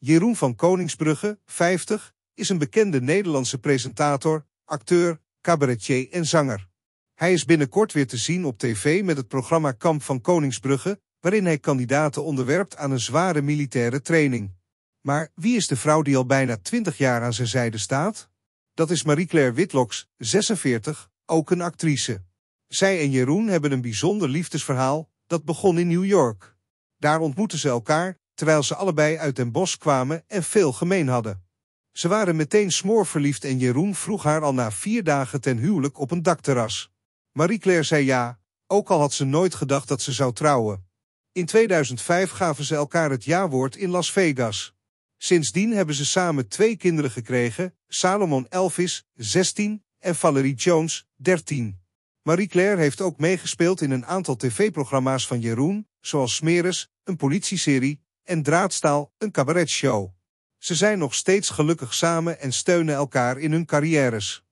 Jeroen van Koningsbrugge, 50, is een bekende Nederlandse presentator, acteur, cabaretier en zanger. Hij is binnenkort weer te zien op tv met het programma Kamp van Koningsbrugge, waarin hij kandidaten onderwerpt aan een zware militaire training. Maar wie is de vrouw die al bijna 20 jaar aan zijn zijde staat? Dat is Marie-Claire Whitlocks, 46, ook een actrice. Zij en Jeroen hebben een bijzonder liefdesverhaal, dat begon in New York. Daar ontmoeten ze elkaar terwijl ze allebei uit Den bos kwamen en veel gemeen hadden. Ze waren meteen smoorverliefd en Jeroen vroeg haar al na vier dagen ten huwelijk op een dakterras. Marie-Claire zei ja, ook al had ze nooit gedacht dat ze zou trouwen. In 2005 gaven ze elkaar het jawoord in Las Vegas. Sindsdien hebben ze samen twee kinderen gekregen, Salomon Elvis, 16, en Valerie Jones, 13. Marie-Claire heeft ook meegespeeld in een aantal tv-programma's van Jeroen, zoals Smeres, een politieserie, en Draadstaal een cabaretshow. Ze zijn nog steeds gelukkig samen en steunen elkaar in hun carrières.